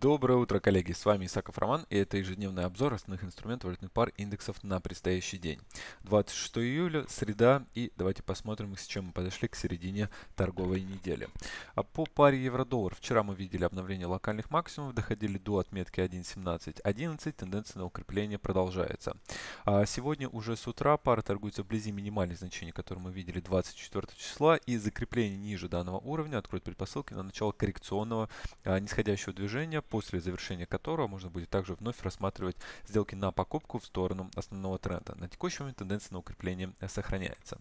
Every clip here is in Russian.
Доброе утро, коллеги! С вами Исаков Роман и это ежедневный обзор основных инструментов валютных пар индексов на предстоящий день. 26 июля, среда и давайте посмотрим, с чем мы подошли к середине торговой недели. А по паре евро-доллар вчера мы видели обновление локальных максимумов, доходили до отметки 1.17.11, тенденция на укрепление продолжается. А сегодня уже с утра пара торгуется вблизи минимальных значений, которые мы видели 24 числа и закрепление ниже данного уровня откроет предпосылки на начало коррекционного а, нисходящего движения после завершения которого можно будет также вновь рассматривать сделки на покупку в сторону основного тренда. На текущий момент тенденция на укрепление э, сохраняется.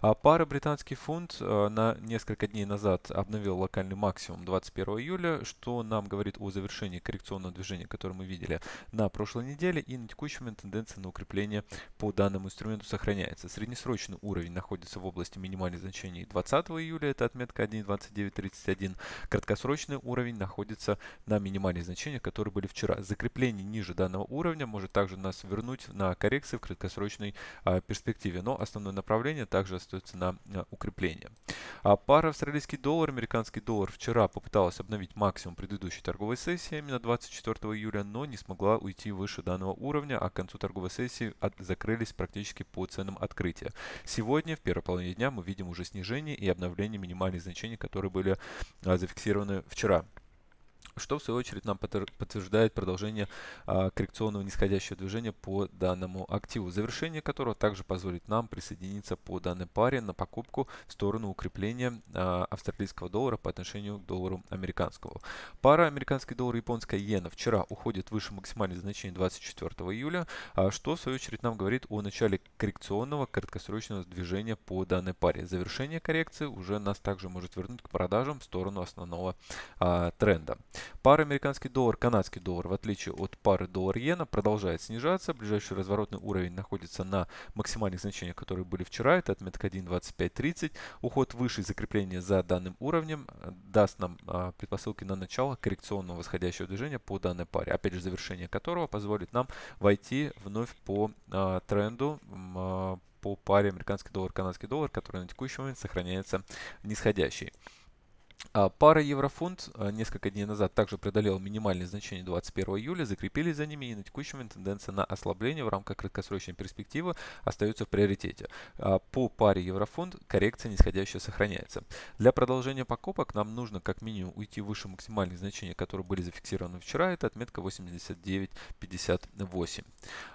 А пара британский фунт э, на несколько дней назад обновил локальный максимум 21 июля, что нам говорит о завершении коррекционного движения, которое мы видели на прошлой неделе. И на текущий момент тенденция на укрепление по данному инструменту сохраняется. Среднесрочный уровень находится в области минимальных значений 20 июля, это отметка 1.2931. Краткосрочный уровень находится на минимальном минимальные значения, которые были вчера. Закрепление ниже данного уровня может также нас вернуть на коррекции в краткосрочной а, перспективе, но основное направление также остается на а, укрепление. А пара австралийский доллар, американский доллар вчера попыталась обновить максимум предыдущей торговой сессии, именно 24 июля, но не смогла уйти выше данного уровня, а к концу торговой сессии от, закрылись практически по ценам открытия. Сегодня, в первой половине дня, мы видим уже снижение и обновление минимальных значений, которые были а, зафиксированы вчера что в свою очередь нам подтверждает продолжение а, коррекционного нисходящего движения по данному активу, завершение которого также позволит нам присоединиться по данной паре на покупку в сторону укрепления а, австралийского доллара по отношению к доллару американского. Пара американский доллар и японская иена вчера уходит выше максимальных значений 24 июля, а, что в свою очередь нам говорит о начале коррекционного краткосрочного движения по данной паре. Завершение коррекции уже нас также может вернуть к продажам в сторону основного а, тренда. Пара американский доллар, канадский доллар, в отличие от пары доллар-иена, продолжает снижаться. Ближайший разворотный уровень находится на максимальных значениях, которые были вчера. Это отметка 1.2530. Уход выше закрепления за данным уровнем э, даст нам а, предпосылки на начало коррекционного восходящего движения по данной паре. Опять же, завершение которого позволит нам войти вновь по а, тренду а, по паре американский доллар, канадский доллар, который на текущий момент сохраняется нисходящий. А, пара еврофунт а, несколько дней назад также преодолела минимальные значения 21 июля, закрепились за ними и на текущем момент тенденция на ослабление в рамках краткосрочной перспективы остается в приоритете. А, по паре еврофунт коррекция нисходящая сохраняется. Для продолжения покупок нам нужно как минимум уйти выше максимальных значений, которые были зафиксированы вчера, это отметка 89.58.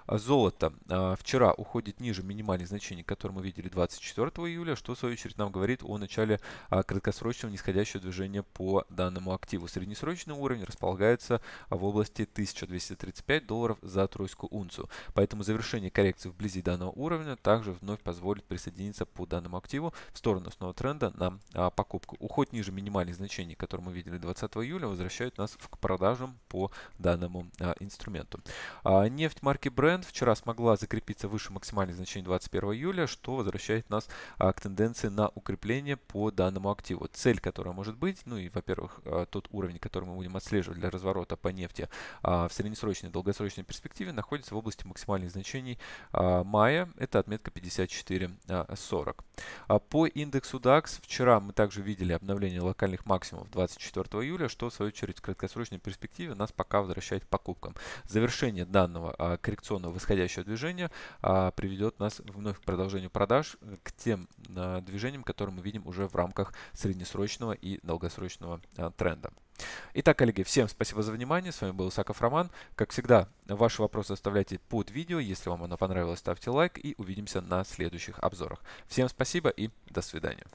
Золото вчера уходит ниже минимальных значений, которые мы видели 24 июля, что в свою очередь нам говорит о начале краткосрочного нисходящего текущее движение по данному активу. Среднесрочный уровень располагается в области 1235 долларов за тройскую унцию. Поэтому завершение коррекции вблизи данного уровня также вновь позволит присоединиться по данному активу в сторону основного тренда на а, покупку. Уход ниже минимальных значений, которые мы видели 20 июля, возвращает нас к продажам по данному а, инструменту. А, нефть марки Brent вчера смогла закрепиться выше максимальных значений 21 июля, что возвращает нас а, к тенденции на укрепление по данному активу. Цель, которую мы может быть. Ну и, во-первых, а, тот уровень, который мы будем отслеживать для разворота по нефти а, в среднесрочной и долгосрочной перспективе, находится в области максимальных значений а, мая. Это отметка 54.40. По индексу DAX вчера мы также видели обновление локальных максимумов 24 июля, что в свою очередь в краткосрочной перспективе нас пока возвращает к покупкам. Завершение данного коррекционного восходящего движения приведет нас вновь к продолжению продаж, к тем движениям, которые мы видим уже в рамках среднесрочного и долгосрочного а, тренда. Итак, коллеги, всем спасибо за внимание. С вами был Исаков Роман. Как всегда, ваши вопросы оставляйте под видео. Если вам оно понравилось, ставьте лайк и увидимся на следующих обзорах. Всем спасибо и до свидания.